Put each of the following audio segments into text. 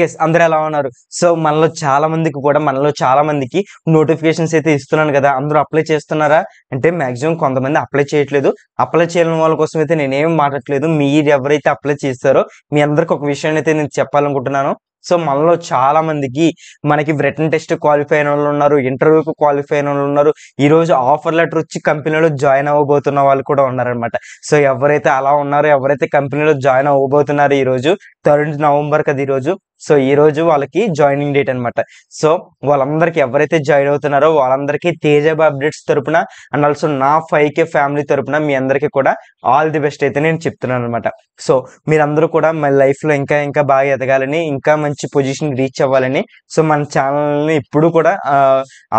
guys అందరూ ఎలా ఉన్నారు సో మనలో చాలా మందికి కూడా మనలో చాలా మందికి నోటిఫికేషన్స్ అయితే ఇస్తున్నాను కదా అందరూ అప్లై చేస్తున్నారా అంటే మాక్సిమం కొంతమంది అప్లై చేయట్లేదు అప్లై చేయడం వాళ్ళ కోసం అయితే నేనేం మాట్లాడలేదు మీరు ఎవరైతే అప్లై చేస్తారో మీ అందరికి ఒక విషయాన్ని అయితే నేను చెప్పాలనుకుంటున్నాను సో మనలో చాలా మందికి మనకి రిటర్న్ టెస్ట్ క్వాలిఫై అయిన వాళ్ళు ఉన్నారు ఇంటర్వ్యూకి క్వాలిఫై అయిన వాళ్ళు ఉన్నారు ఈ రోజు ఆఫర్ లెటర్ వచ్చి కంపెనీలో జాయిన్ అవ్వబోతున్న వాళ్ళు కూడా ఉన్నారనమాట సో ఎవరైతే అలా ఉన్నారో ఎవరైతే కంపెనీలో జాయిన్ అవ్వబోతున్నారు ఈ రోజు థర్డ్ నవంబర్ కదా ఈ రోజు సో ఈ రోజు వాళ్ళకి జాయినింగ్ డేట్ అనమాట సో వాళ్ళందరికీ ఎవరైతే జాయిన్ అవుతున్నారో వాళ్ళందరికీ తేజాబా అప్డేట్స్ తరపున అండ్ ఆల్సో నా ఫైవ్ కే ఫ్యామిలీ తరపున మీ అందరికీ కూడా ఆల్ ది బెస్ట్ అయితే నేను చెప్తున్నాను అనమాట సో మీరందరూ కూడా మా లైఫ్లో ఇంకా ఇంకా బాగా ఎదగాలని ఇంకా మంచి పొజిషన్ రీచ్ అవ్వాలని సో మన ఛానల్ని ఇప్పుడు కూడా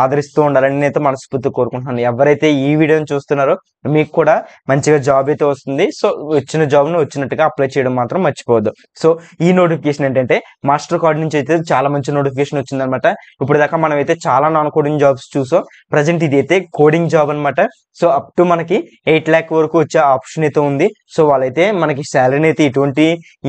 ఆదరిస్తూ ఉండాలని అయితే మనస్ఫూర్తి కోరుకుంటున్నాను ఎవరైతే ఈ వీడియోని చూస్తున్నారో మీకు కూడా మంచిగా జాబ్ అయితే వస్తుంది సో వచ్చిన జాబ్ను వచ్చినట్టుగా అప్లై చేయడం మాత్రం మర్చిపోవద్దు సో ఈ నోటిఫికేషన్ ఏంటంటే మాస్టర్ కార్డ్ నుంచి అయితే చాలా మంచి నోటిఫికేషన్ అనమాట ఇప్పుడు దాకా మనం అయితే చాలా నాన్ కోడింగ్ జాబ్స్ చూసాం ప్రజెంట్ ఇది అయితే కోడింగ్ జాబ్ అనమాట సో అప్ టు మనకి ఎయిట్ ల్యాక్ వరకు వచ్చే ఆప్షన్ అయితే ఉంది సో వాళ్ళైతే మనకి శాలరీ అయితే ఎటువంటి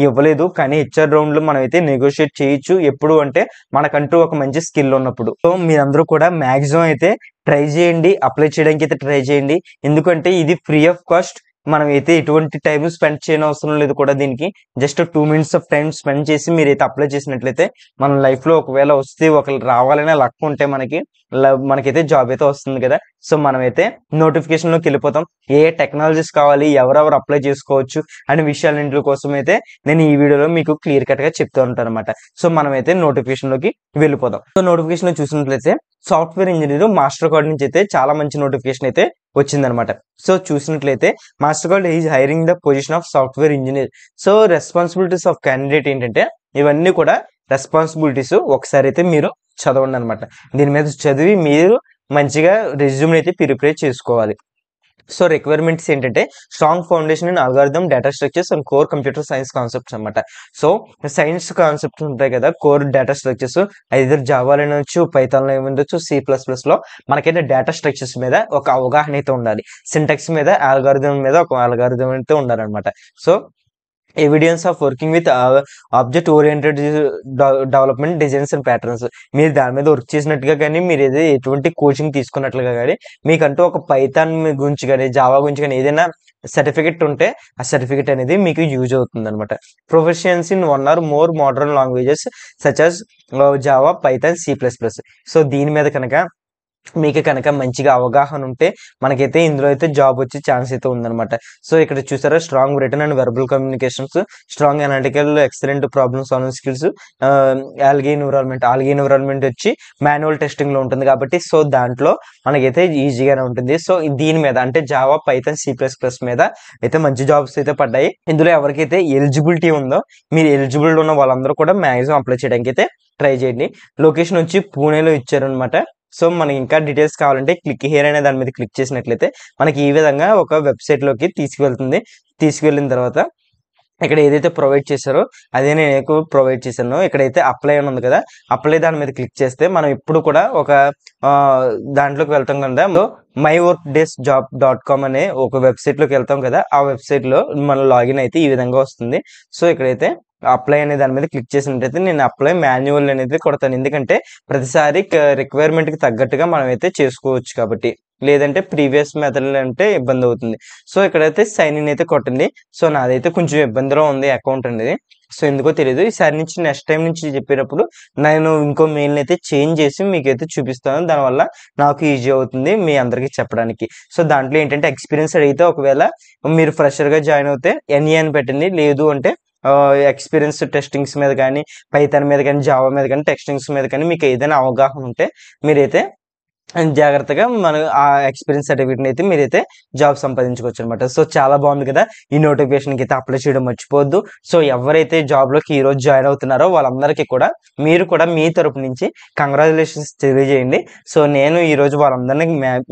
ఇవ్వలేదు కానీ హెచ్ఆర్ రౌండ్ లో మనం అయితే నెగోషియేట్ చేయొచ్చు ఎప్పుడు అంటే మనకంటూ ఒక మంచి స్కిల్ ఉన్నప్పుడు సో మీరందరూ కూడా మాక్సిమం అయితే ట్రై చేయండి అప్లై చేయడానికి అయితే ట్రై చేయండి ఎందుకంటే ఇది ఫ్రీ ఆఫ్ కాస్ట్ మనం అయితే ఎటువంటి టైం స్పెండ్ చేయని అవసరం లేదు కూడా దీనికి just two minutes of time spend చేసి మీరైతే అప్లై చేసినట్లయితే మన లైఫ్లో ఒకవేళ వస్తే ఒకళ్ళు రావాలనే లక్ ఉంటే మనకి మనకైతే జాబ్ అయితే వస్తుంది కదా సో మనమైతే నోటిఫికేషన్లోకి వెళ్ళిపోతాం ఏ టెక్నాలజీస్ కావాలి ఎవరెవరు అప్లై చేసుకోవచ్చు అనే విషయాలన్నింటి కోసం అయితే నేను ఈ వీడియోలో మీకు క్లియర్ కట్గా చెప్తూ ఉంటాను అనమాట సో మనమైతే నోటిఫికేషన్లోకి వెళ్ళిపోదాం సో నోటిఫికేషన్లో చూసినట్లయితే సాఫ్ట్వేర్ ఇంజనీర్ మాస్టర్ కార్డ్ నుంచి అయితే చాలా మంచి నోటిఫికేషన్ అయితే వచ్చిందనమాట సో చూసినట్లయితే Mastercard is hiring the position of software engineer so responsibilities of candidate ఏంటంటే ఇవన్నీ కూడా రెస్పాన్సిబిలిటీస్ ఒకసారి అయితే మీరు చదవండి అనమాట దీని మీద చదివి మీరు మంచిగా రిజ్యూమ్ని అయితే ప్రిపేర్ చేసుకోవాలి సో రిక్వైర్మెంట్స్ ఏంటంటే strong foundation and algorithm data structures and core computer science concepts అనమాట సో సైన్స్ కాన్సెప్ట్స్ ఉంటాయి కదా కోర్ డేటా స్ట్రక్చర్స్ ఐదర్ జావాలో ఉండొచ్చు పైతాన్లో ఉండొచ్చు సి ప్లస్ ప్లస్లో మనకైతే డేటా స్ట్రక్చర్స్ మీద ఒక అవగాహన అయితే ఉండాలి సింటెక్స్ మీద ఆల్గారిథం మీద ఒక ఆల్గారిథం అయితే ఉండాలన్నమాట so evidence of working with object oriented development designs and patterns మీరు దాని మీద వర్క్ చేసినట్టుగా కానీ మీరు ఏదో ఎటువంటి కోచింగ్ తీసుకున్నట్లుగా కానీ మీకంటూ ఒక పైథాన్ గురించి కానీ జావా గురించి కానీ ఏదైనా సర్టిఫికెట్ ఉంటే ఆ సర్టిఫికెట్ అనేది మీకు యూజ్ అవుతుంది అనమాట professions in one or more modern languages such as Java Python C plus plus so దీని మీద కనుక మీకు కనుక మంచిగా అవగాహన ఉంటే మనకైతే ఇందులో అయితే జాబ్ వచ్చే ఛాన్స్ అయితే ఉందన్నమాట సో ఇక్కడ చూసారా strong written and verbal communications strong analytical excellent problem solving skills ఆల్గే ఎన్విరాన్మెంట్ ఆల్గే ఎన్విరాన్మెంట్ వచ్చి మాన్యువల్ టెస్టింగ్లో ఉంటుంది కాబట్టి సో దాంట్లో మనకైతే ఈజీగానే ఉంటుంది సో దీని మీద అంటే Java Python C plus plus మీద అయితే మంచి జాబ్స్ అయితే పడ్డాయి ఇందులో ఎవరికైతే ఎలిజిబిలిటీ ఉందో మీరు ఎలిజిబిలిటీ ఉన్న వాళ్ళందరూ కూడా మ్యాక్సిమం అప్లై చేయడానికి అయితే ట్రై చేయండి లొకేషన్ వచ్చి పూణేలో ఇచ్చారనమాట సో మనకి ఇంకా డీటెయిల్స్ కావాలంటే క్లిక్ హియర్ అనే దాని మీద క్లిక్ చేసినట్లయితే మనకి ఈ విధంగా ఒక వెబ్సైట్లోకి తీసుకువెళ్తుంది తీసుకువెళ్ళిన తర్వాత ఇక్కడ ఏదైతే ప్రొవైడ్ చేశారో అదే నేను ఎక్కువ ప్రొవైడ్ చేశాను ఇక్కడైతే అప్లై అని ఉంది కదా అప్లై దాని మీద క్లిక్ చేస్తే మనం ఇప్పుడు కూడా ఒక దాంట్లోకి వెళ్తాం కదా my work days job dot com అనే ఒక వెబ్సైట్లోకి వెళ్తాం కదా ఆ వెబ్సైట్లో మనం లాగిన్ అయితే ఈ విధంగా వస్తుంది సో ఇక్కడైతే అప్లై అనే దాని మీద క్లిక్ చేసినట్టయితే నేను అప్లై మాన్యువల్ అనేది కొడతాను ఎందుకంటే ప్రతిసారి రిక్వైర్మెంట్కి తగ్గట్టుగా మనం అయితే చేసుకోవచ్చు కాబట్టి లేదంటే ప్రీవియస్ మెథడ్ అంటే ఇబ్బంది అవుతుంది సో ఇక్కడైతే సైన్ ఇన్ అయితే కొట్టింది సో నాదైతే కొంచెం ఇబ్బందిలో ఉంది అకౌంట్ అనేది సో ఎందుకో తెలియదు ఈసారి నుంచి నెక్స్ట్ టైం నుంచి చెప్పేటప్పుడు నేను ఇంకో మెయిల్ అయితే చేంజ్ చేసి మీకు అయితే చూపిస్తాను దానివల్ల నాకు ఈజీ అవుతుంది మీ అందరికీ చెప్పడానికి సో దాంట్లో ఏంటంటే ఎక్స్పీరియన్స్ అడిగితే ఒకవేళ మీరు ఫ్రెషర్గా జాయిన్ అవుతే ఎన్ఈ అని పెట్టండి లేదు అంటే ఎక్స్పీరియన్స్ టెస్టింగ్స్ మీద కానీ పైతన్ మీద కానీ జావా మీద కానీ టెస్టింగ్స్ మీద కానీ మీకు ఏదైనా అవగాహన ఉంటే మీరైతే అండ్ జాగ్రత్తగా మన ఆ ఎక్స్పీరియన్స్ సర్టిఫికేట్ని అయితే మీరైతే జాబ్ సంపాదించుకోవచ్చు అనమాట సో చాలా బాగుంది కదా ఈ నోటిఫికేషన్కి అయితే అప్లై చేయడం మర్చిపోవద్దు సో ఎవరైతే జాబ్లోకి ఈరోజు జాయిన్ అవుతున్నారో వాళ్ళందరికీ కూడా మీరు కూడా మీ తరపు నుంచి కంగ్రాచులేషన్స్ తెలియజేయండి సో నేను ఈరోజు వాళ్ళందరినీ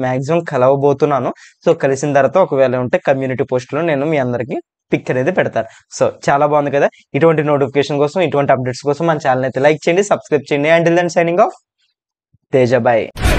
మ్యాక్సిమం కలవబోతున్నాను సో కలిసిన తర్వాత ఒకవేళ ఉంటే కమ్యూనిటీ పోస్ట్లో నేను మీ అందరికీ పిక్ అనేది పెడతారు సో చాలా బాగుంది కదా ఇటువంటి నోటిఫికేషన్ కోసం ఇటువంటి అప్డేట్స్ కోసం మన ఛానల్ అయితే లైక్ చేయండి సబ్స్క్రైబ్ చేయండి and then signing off bye